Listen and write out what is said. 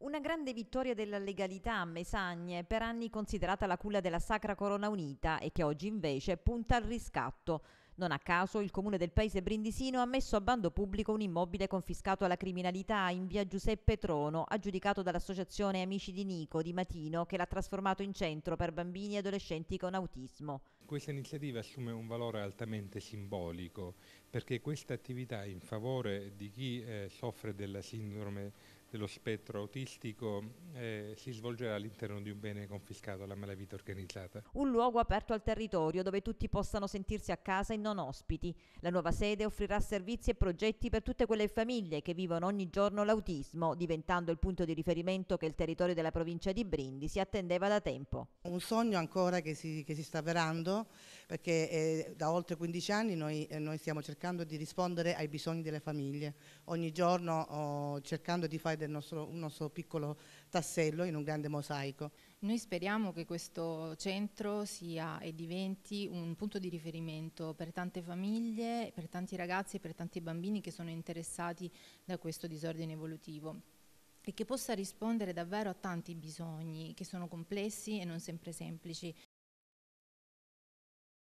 Una grande vittoria della legalità a Mesagne, per anni considerata la culla della Sacra Corona Unita e che oggi invece punta al riscatto. Non a caso il comune del paese brindisino ha messo a bando pubblico un immobile confiscato alla criminalità in via Giuseppe Trono, aggiudicato dall'associazione Amici di Nico di Matino, che l'ha trasformato in centro per bambini e adolescenti con autismo. Questa iniziativa assume un valore altamente simbolico perché questa attività in favore di chi eh, soffre della sindrome dello spettro autistico eh, si svolgerà all'interno di un bene confiscato alla malavita organizzata. Un luogo aperto al territorio dove tutti possano sentirsi a casa e non ospiti. La nuova sede offrirà servizi e progetti per tutte quelle famiglie che vivono ogni giorno l'autismo, diventando il punto di riferimento che il territorio della provincia di Brindisi attendeva da tempo. Un sogno ancora che si, che si sta avverando perché eh, da oltre 15 anni noi, eh, noi, stiamo cercando di rispondere ai bisogni delle famiglie, ogni giorno oh, cercando di fare ed è il nostro, un nostro piccolo tassello in un grande mosaico. Noi speriamo che questo centro sia e diventi un punto di riferimento per tante famiglie, per tanti ragazzi e per tanti bambini che sono interessati da questo disordine evolutivo e che possa rispondere davvero a tanti bisogni che sono complessi e non sempre semplici.